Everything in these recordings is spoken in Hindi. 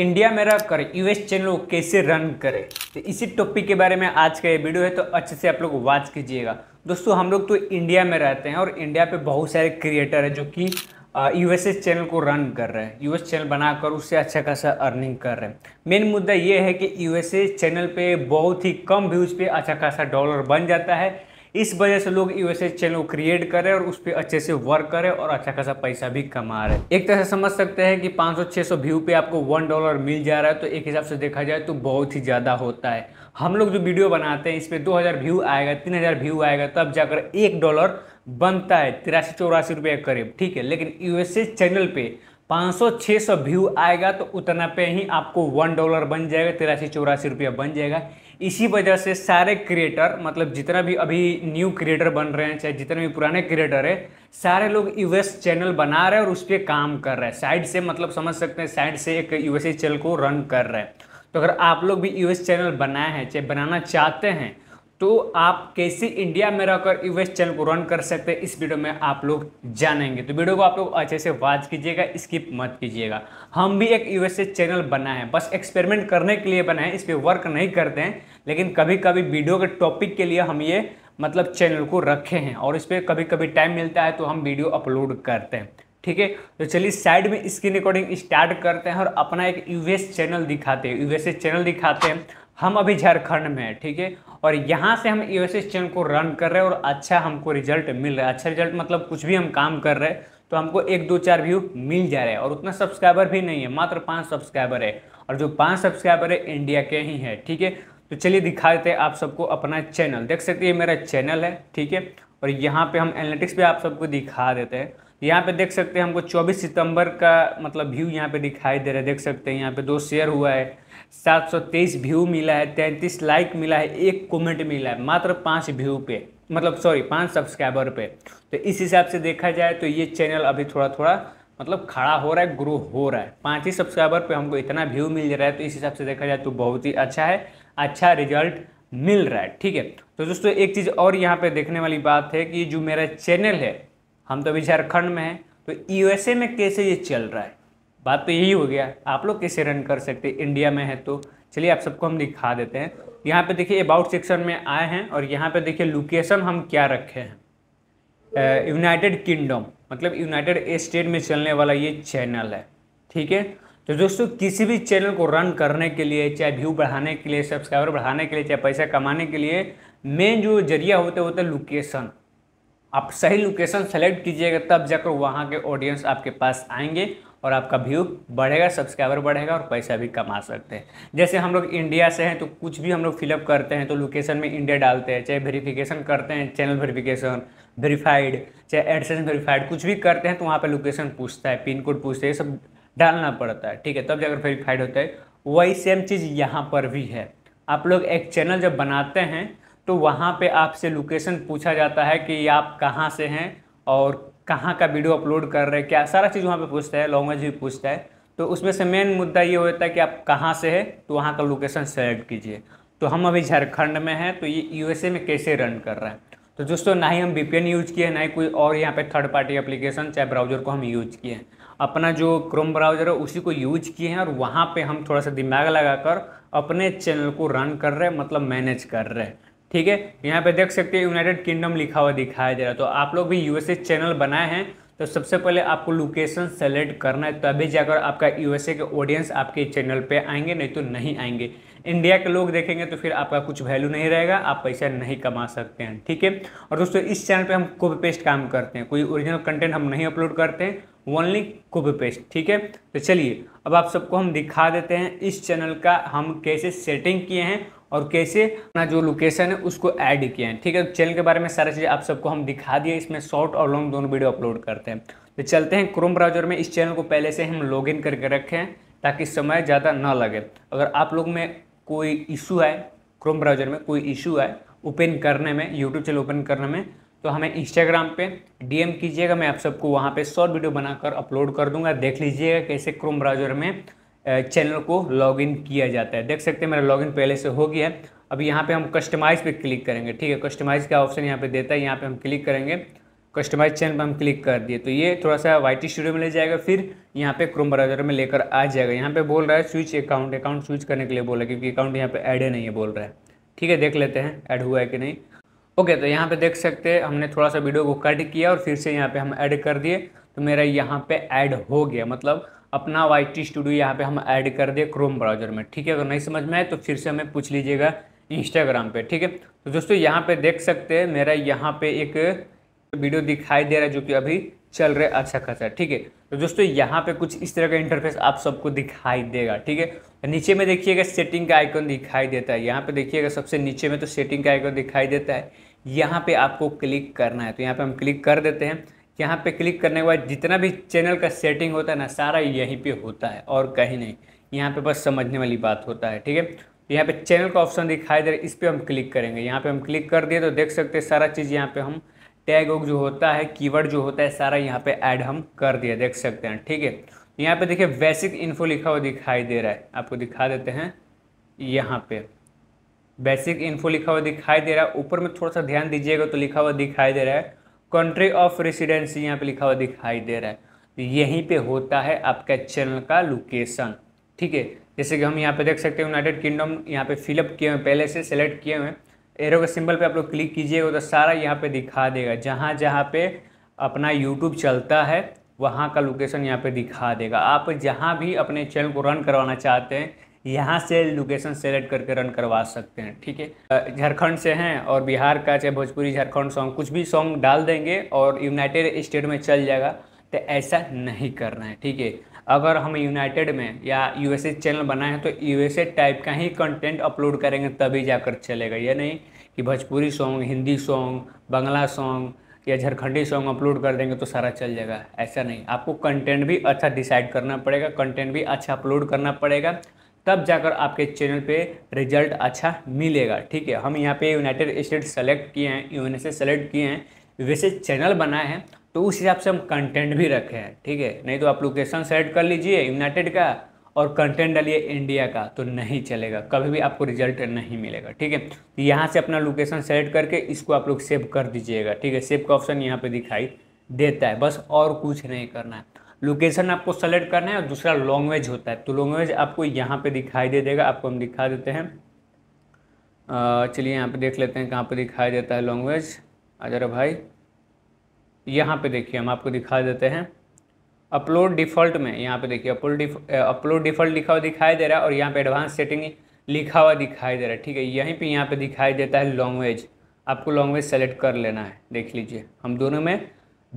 इंडिया में रहकर यूएस चैनल को कैसे रन करे तो इसी टॉपिक के बारे में आज का ये वीडियो है तो अच्छे से आप लोग वॉच कीजिएगा दोस्तों हम लोग तो इंडिया में रहते हैं और इंडिया पे बहुत सारे क्रिएटर हैं जो कि यूएसए चैनल को रन कर रहे हैं यूएस चैनल बनाकर उससे अच्छा खासा अर्निंग कर रहे हैं मेन मुद्दा ये है कि यूएसए चैनल पर बहुत ही कम व्यूज़ पे अच्छा खासा डॉलर बन जाता है इस वजह से लोग यूएसए चैनल क्रिएट करें और उस पर अच्छे से वर्क करें और अच्छा खासा पैसा भी कमा रहे एक तरह से समझ सकते हैं कि 500-600 व्यू पे आपको वन डॉलर मिल जा रहा है तो एक हिसाब से देखा जाए तो बहुत ही ज़्यादा होता है हम लोग जो वीडियो बनाते हैं इस पर दो व्यू आएगा तीन व्यू आएगा तब जाकर एक डॉलर बनता है तिरासी चौरासी रुपये करीब ठीक है लेकिन यूएसए चैनल पे 500-600 व्यू आएगा तो उतना पे ही आपको वन डॉलर बन जाएगा तिरासी चौरासी रुपया बन जाएगा इसी वजह से सारे क्रिएटर मतलब जितना भी अभी न्यू क्रिएटर बन रहे हैं चाहे जितने भी पुराने क्रिएटर है सारे लोग यूएस चैनल बना रहे हैं और उस पर काम कर रहे हैं साइड से मतलब समझ सकते हैं साइड से एक यूएसए चैनल को रन कर रहे हैं तो अगर आप लोग भी यूएस चैनल बनाए हैं चाहे बनाना चाहते हैं तो आप कैसे इंडिया में रहकर यूएस चैनल को रन कर सकते हैं इस वीडियो में आप लोग जानेंगे तो वीडियो को आप लोग अच्छे से वाच कीजिएगा स्किप मत कीजिएगा हम भी एक यूएसए चैनल बनाए हैं बस एक्सपेरिमेंट करने के लिए बनाए इस पर वर्क नहीं करते हैं लेकिन कभी कभी वीडियो के टॉपिक के लिए हम ये मतलब चैनल को रखे हैं और इस पर कभी कभी टाइम मिलता है तो हम वीडियो अपलोड करते हैं ठीक है तो चलिए साइड में स्क्रीन रिकॉर्डिंग स्टार्ट करते हैं और अपना एक यूएस चैनल दिखाते हैं यूएसए चैनल दिखाते हैं हम अभी झारखंड में हैं ठीक है और यहाँ से हम यू चैनल को रन कर रहे हैं और अच्छा हमको रिजल्ट मिल रहा है अच्छा रिजल्ट मतलब कुछ भी हम काम कर रहे हैं तो हमको एक दो चार व्यू मिल जा रहे हैं और उतना सब्सक्राइबर भी नहीं है मात्र पाँच सब्सक्राइबर है और जो पाँच सब्सक्राइबर है इंडिया के ही है ठीक है तो चलिए दिखा देते हैं आप सबको अपना चैनल देख सकते हैं ये मेरा चैनल है ठीक है और यहाँ पे हम एनालिटिक्स भी आप सबको दिखा देते हैं यहाँ पे देख सकते हैं हमको 24 सितंबर का मतलब व्यू यहाँ पे दिखाई दे रहा है देख सकते हैं यहाँ पे दो शेयर हुआ है 723 व्यू मिला है 33 लाइक मिला है एक कमेंट मिला है मात्र पाँच व्यू पे मतलब सॉरी पाँच सब्सक्राइबर पे तो इस हिसाब से देखा जाए तो ये चैनल अभी थोड़ा थोड़ा मतलब खड़ा हो रहा है ग्रो हो रहा है पाँच ही सब्सक्राइबर पे हमको इतना व्यू मिल रहा है तो इस हिसाब से देखा जाए तो बहुत ही अच्छा है अच्छा रिजल्ट मिल रहा है ठीक है तो दोस्तों एक चीज़ और यहाँ पे देखने वाली बात है कि जो मेरा चैनल है हम तो अभी झारखंड में हैं तो यूएसए में कैसे ये चल रहा है बात तो यही हो गया आप लोग कैसे रन कर सकते इंडिया में है तो चलिए आप सबको हम दिखा देते हैं यहाँ पे देखिए अबाउट सेक्शन में आए हैं और यहाँ पे देखिए लोकेशन हम क्या रखे हैं यूनाइटेड किंगडम मतलब यूनाइटेड स्टेट में चलने वाला ये चैनल है ठीक है तो दोस्तों किसी भी चैनल को रन करने के लिए चाहे व्यू बढ़ाने के लिए सब्सक्राइबर बढ़ाने के लिए चाहे पैसा कमाने के लिए मेन जो जरिया होते होते लोकेशन आप सही लोकेशन सेलेक्ट कीजिएगा तब जाकर वहाँ के ऑडियंस आपके पास आएंगे और आपका व्यू बढ़ेगा सब्सक्राइबर बढ़ेगा और पैसा भी कमा सकते हैं जैसे हम लोग इंडिया से हैं तो कुछ भी हम लोग फिलअप करते हैं तो लोकेशन में इंडिया डालते हैं चाहे वेरीफिकेशन करते हैं चैनल वेरीफिकेशन वेरीफाइड चाहे एडसेस वेरीफाइड कुछ भी करते हैं तो वहाँ पर लोकेशन पूछता है पिन कोड पूछता है ये सब डालना पड़ता है ठीक है तब जाकर वेरीफाइड होता है वही सेम चीज़ यहाँ पर भी है आप लोग एक चैनल जब बनाते हैं तो वहाँ पे आपसे लोकेशन पूछा जाता है कि आप कहाँ से हैं और कहाँ का वीडियो अपलोड कर रहे हैं क्या सारा चीज़ वहाँ पे पूछता है लैंग्वेज भी पूछता है तो उसमें से मेन मुद्दा ये होता है कि आप कहाँ से हैं तो वहाँ का लोकेशन सेलेक्ट कीजिए तो हम अभी झारखंड में हैं तो ये यू में कैसे रन कर रहे हैं तो दोस्तों ना ही हम वीपीएन यूज किए ना ही कोई और यहाँ पे थर्ड पार्टी अप्लीकेशन चाहे ब्राउज़र को हम यूज किए हैं अपना जो क्रोम ब्राउज़र है उसी को यूज किए हैं और वहाँ पे हम थोड़ा सा दिमाग लगाकर अपने चैनल को रन कर रहे हैं मतलब मैनेज कर रहे हैं ठीक है यहाँ पे देख सकते हैं यूनाइटेड किंगडम लिखा हुआ दिखाया जा रहा है तो आप लोग भी यूएसए चैनल बनाए हैं तो सबसे पहले आपको लोकेशन सेलेक्ट करना है तभी जाकर आपका यूएसए के ऑडियंस आपके चैनल पे आएंगे नहीं तो नहीं आएंगे इंडिया के लोग देखेंगे तो फिर आपका कुछ वैल्यू नहीं रहेगा आप पैसा नहीं कमा सकते हैं ठीक है और दोस्तों इस चैनल पे हम कॉपी पेस्ट काम करते हैं कोई ओरिजिनल कंटेंट हम नहीं अपलोड करते हैं ओनली कॉपी पेस्ट ठीक है तो चलिए अब आप सबको हम दिखा देते हैं इस चैनल का हम कैसे सेटिंग किए हैं और कैसे अपना जो लोकेशन है उसको ऐड किए हैं ठीक है चैनल के बारे में सारा चीज़ आप सबको हम दिखा दिए इसमें शॉर्ट और लॉन्ग दोनों वीडियो अपलोड करते हैं तो चलते हैं क्रोम ब्राउजर में इस चैनल को पहले से हम इन करके रखें ताकि समय ज़्यादा ना लगे अगर आप लोग में कोई इशू आए क्रोम ब्राउजर में कोई इशू आए ओपन करने में यूट्यूब चैनल ओपन करने में तो हमें इंस्टाग्राम पे डीएम कीजिएगा मैं आप सबको वहाँ पे शॉर्ट वीडियो बनाकर अपलोड कर दूंगा देख लीजिएगा कैसे क्रोम ब्राउजर में चैनल को लॉगिन किया जाता है देख सकते हैं मेरा लॉगिन पहले से हो गया है अब यहाँ पे हम कस्टमाइज़ पे क्लिक करेंगे ठीक है कस्टमाइज़ का ऑप्शन यहाँ पे देता है यहाँ पे हम क्लिक करेंगे कस्टमाइज चैनल पर हम क्लिक कर दिए तो ये थोड़ा सा वाई टी स्टूडियो में ले जाएगा फिर यहाँ पे क्रोम ब्राउजर में लेकर आ जाएगा यहाँ पे बोल रहा है स्विच अकाउंट अकाउंट स्विच करने के लिए बोला क्योंकि अकाउंट यहाँ पे ऐड है नहीं है बोल रहा है ठीक है देख लेते हैं ऐड हुआ है कि नहीं ओके तो यहाँ पे देख सकते हैं हमने थोड़ा सा वीडियो को कट किया और फिर से यहाँ पे हम ऐड कर दिए तो मेरा यहाँ पे ऐड हो गया मतलब अपना वाई टी स्टूडियो यहाँ पे हम ऐड कर दिए क्रोम ब्राउजर में ठीक है अगर नहीं समझ में आए तो फिर से हमें पूछ लीजिएगा इंस्टाग्राम पे ठीक है तो दोस्तों यहाँ पे देख सकते हैं मेरा यहाँ पे एक वीडियो दिखाई दे रहा है जो कि अभी चल रहा है अच्छा खासा ठीक है तो दोस्तों यहाँ पे कुछ इस तरह का इंटरफेस आप सबको दिखाई देगा ठीक है नीचे में देखिएगा सेटिंग का आइकन दिखाई देता है यहाँ पे देखिएगा सबसे नीचे में तो सेटिंग का आइकन दिखाई देता है यहाँ पे आपको क्लिक करना है तो यहाँ पे हम क्लिक कर देते हैं यहाँ पे क्लिक करने के बाद जितना भी चैनल का सेटिंग होता है ना सारा यहीं पे होता है और कहीं नहीं यहाँ पे बस समझने वाली बात होता है ठीक है तो यहाँ पे चैनल का ऑप्शन दिखाई दे रहा है इस पर हम क्लिक करेंगे यहाँ पे हम क्लिक कर दिए तो देख सकते हैं सारा चीज़ यहाँ पे हम टैग वो जो होता है कीवर्ड जो होता है सारा यहाँ पे ऐड हम कर दिया देख सकते हैं ठीक है तो यहाँ पे देखिए बेसिक इन्फो लिखा हुआ दिखाई दे रहा है आपको दिखा देते हैं यहाँ पे बेसिक इन्फो लिखा हुआ दिखाई दे रहा है ऊपर में थोड़ा सा ध्यान दीजिएगा तो लिखा हुआ दिखाई दे रहा है कंट्री ऑफ रेसिडेंसी यहाँ पे लिखा हुआ दिखाई दे रहा है तो यहीं पे होता है आपका चैनल का लोकेशन ठीक है जैसे कि हम यहाँ पे देख सकते हैं यूनाइटेड किंगडम यहाँ पे फिलअप किए हुए पहले से सेलेक्ट किए हुए हैं एरो के सिंबल पे आप लोग क्लिक कीजिएगा तो सारा यहाँ पे दिखा देगा जहाँ जहाँ पे अपना यूट्यूब चलता है वहाँ का लोकेशन यहाँ पे दिखा देगा आप जहाँ भी अपने चैनल को रन करवाना चाहते हैं यहाँ से लोकेशन सेलेक्ट करके रन करवा सकते हैं ठीक है झारखंड से हैं और बिहार का चाहे भोजपुरी झारखंड सॉन्ग कुछ भी सॉन्ग डाल देंगे और यूनाइटेड स्टेट में चल जाएगा तो ऐसा नहीं करना है ठीक है अगर हम यूनाइटेड में या यूएसए चैनल बनाए हैं तो यूएसए टाइप का ही कंटेंट अपलोड करेंगे तभी जाकर चलेगा ये नहीं कि Bhojpuri song Hindi song Bangla song या झारखंडी सॉन्ग अपलोड कर देंगे तो सारा चल जाएगा ऐसा नहीं आपको कंटेंट भी अच्छा डिसाइड करना पड़ेगा कंटेंट भी अच्छा अपलोड करना पड़ेगा तब जाकर आपके चैनल पे रिजल्ट अच्छा मिलेगा ठीक है हम यहाँ पे यूनाइटेड स्टेट सेलेक्ट किए हैं यूएनएसए सेलेक्ट किए हैं वैसे चैनल बनाए हैं तो उस हिसाब से हम कंटेंट भी रखे हैं ठीक है नहीं तो आप लोकेशन सेलेक्ट कर लीजिए यूनाइटेड का और कंटेंट डालिए इंडिया का तो नहीं चलेगा कभी भी आपको रिजल्ट नहीं मिलेगा ठीक है तो यहाँ से अपना लोकेशन सेलेक्ट करके इसको आप लोग सेव कर दीजिएगा ठीक है सेव का ऑप्शन यहाँ पर दिखाई देता है बस और कुछ नहीं करना है लोकेशन आपको सेलेक्ट करना है और दूसरा लॉन्गवेज होता है तो लॉन्ग्वेज आपको यहाँ पे दिखाई दे देगा आपको हम दिखा देते हैं चलिए यहाँ पे देख लेते हैं कहाँ पे दिखाई देता है लैंग्वेज आ भाई यहाँ पे देखिए हम आपको दिखा देते हैं अपलोड डिफ़ॉल्ट में यहाँ पे देखिए अपलोड अपलोड डिफ़ॉल्ट लिखा हुआ दिखाई दे रहा है और यहाँ पे एडवांस सेटिंग लिखा हुआ दिखाई दे रहा है ठीक है यहीं पे यहाँ पे दिखाई देता है लैंग्वेज आपको लॉन्ग्वेज सेलेक्ट कर लेना है देख लीजिए हम दोनों में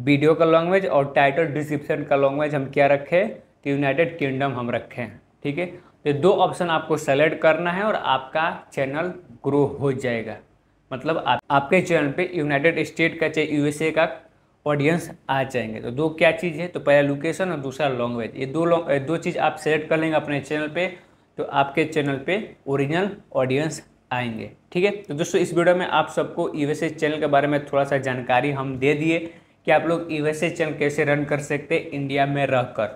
वीडियो का लैंग्वेज और टाइटल डिस्क्रिप्शन का लैंग्वेज हम क्या रखें कि यूनाइटेड किंगडम हम रखें ठीक है तो दो ऑप्शन आपको सेलेक्ट करना है और आपका चैनल ग्रो हो जाएगा मतलब आप, आपके चैनल पे यूनाइटेड स्टेट का चाहे यूएसए का ऑडियंस आ जाएंगे तो दो क्या चीज़ है तो पहला लोकेशन और दूसरा लैंग्वेज ये दो दो चीज़ आप सेलेक्ट कर लेंगे अपने चैनल पे तो आपके चैनल पे ओरिजिनल ऑडियंस आएंगे ठीक है तो दोस्तों इस वीडियो में आप सबको यूएसए चैनल के बारे में थोड़ा सा जानकारी हम दे दिए कि आप लोग यूएसए चैनल कैसे रन कर सकते इंडिया में रहकर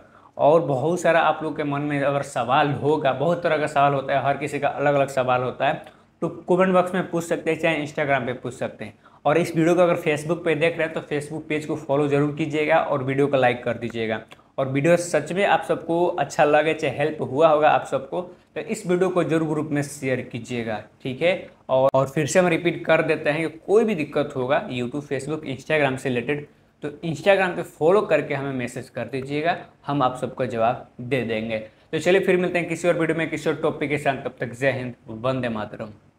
और बहुत सारा आप लोग के मन में अगर सवाल होगा बहुत तरह का सवाल होता है हर किसी का अलग अलग सवाल होता है तो कमेंट बॉक्स में पूछ सकते हैं चाहे इंस्टाग्राम पे पूछ सकते हैं और इस वीडियो को अगर फेसबुक पे देख रहे हैं तो फेसबुक पेज को फॉलो जरूर कीजिएगा और वीडियो को लाइक कर दीजिएगा और वीडियो सच में आप सबको अच्छा लगे चाहे हेल्प हुआ होगा आप सबको तो इस वीडियो को जरूर ग्रुप में शेयर कीजिएगा ठीक है और, और फिर से हम रिपीट कर देते हैं कि कोई भी दिक्कत होगा यूट्यूब फेसबुक इंस्टाग्राम से रिलेटेड तो इंस्टाग्राम पे फॉलो करके हमें मैसेज कर दीजिएगा हम आप सबको जवाब दे देंगे तो चलिए फिर मिलते हैं किसी और वीडियो में किसी और टॉपिक के साथ तब तक जय हिंद वंदे मातरम